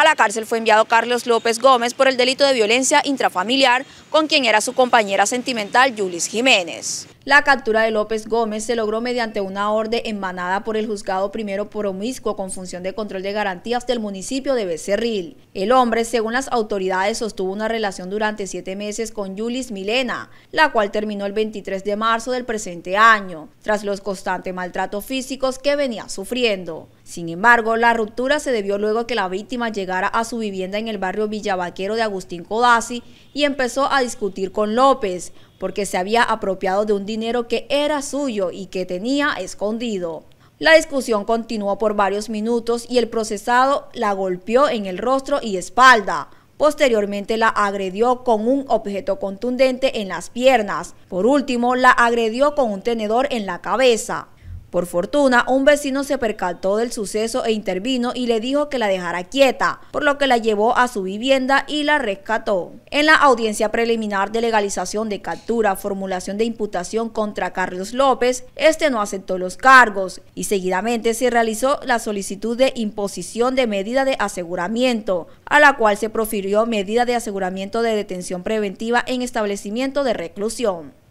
A la cárcel fue enviado Carlos López Gómez por el delito de violencia intrafamiliar con quien era su compañera sentimental Yulis Jiménez. La captura de López Gómez se logró mediante una orden emanada por el juzgado primero promiscuo con función de control de garantías del municipio de Becerril. El hombre, según las autoridades, sostuvo una relación durante siete meses con Yulis Milena, la cual terminó el 23 de marzo del presente año, tras los constantes maltratos físicos que venía sufriendo. Sin embargo, la ruptura se debió luego que la víctima llegara a su vivienda en el barrio Villavaquero de Agustín Codazzi y empezó a discutir con López, porque se había apropiado de un dinero que era suyo y que tenía escondido. La discusión continuó por varios minutos y el procesado la golpeó en el rostro y espalda. Posteriormente la agredió con un objeto contundente en las piernas. Por último, la agredió con un tenedor en la cabeza. Por fortuna, un vecino se percató del suceso e intervino y le dijo que la dejara quieta, por lo que la llevó a su vivienda y la rescató. En la audiencia preliminar de legalización de captura, formulación de imputación contra Carlos López, este no aceptó los cargos y seguidamente se realizó la solicitud de imposición de medida de aseguramiento, a la cual se profirió medida de aseguramiento de detención preventiva en establecimiento de reclusión.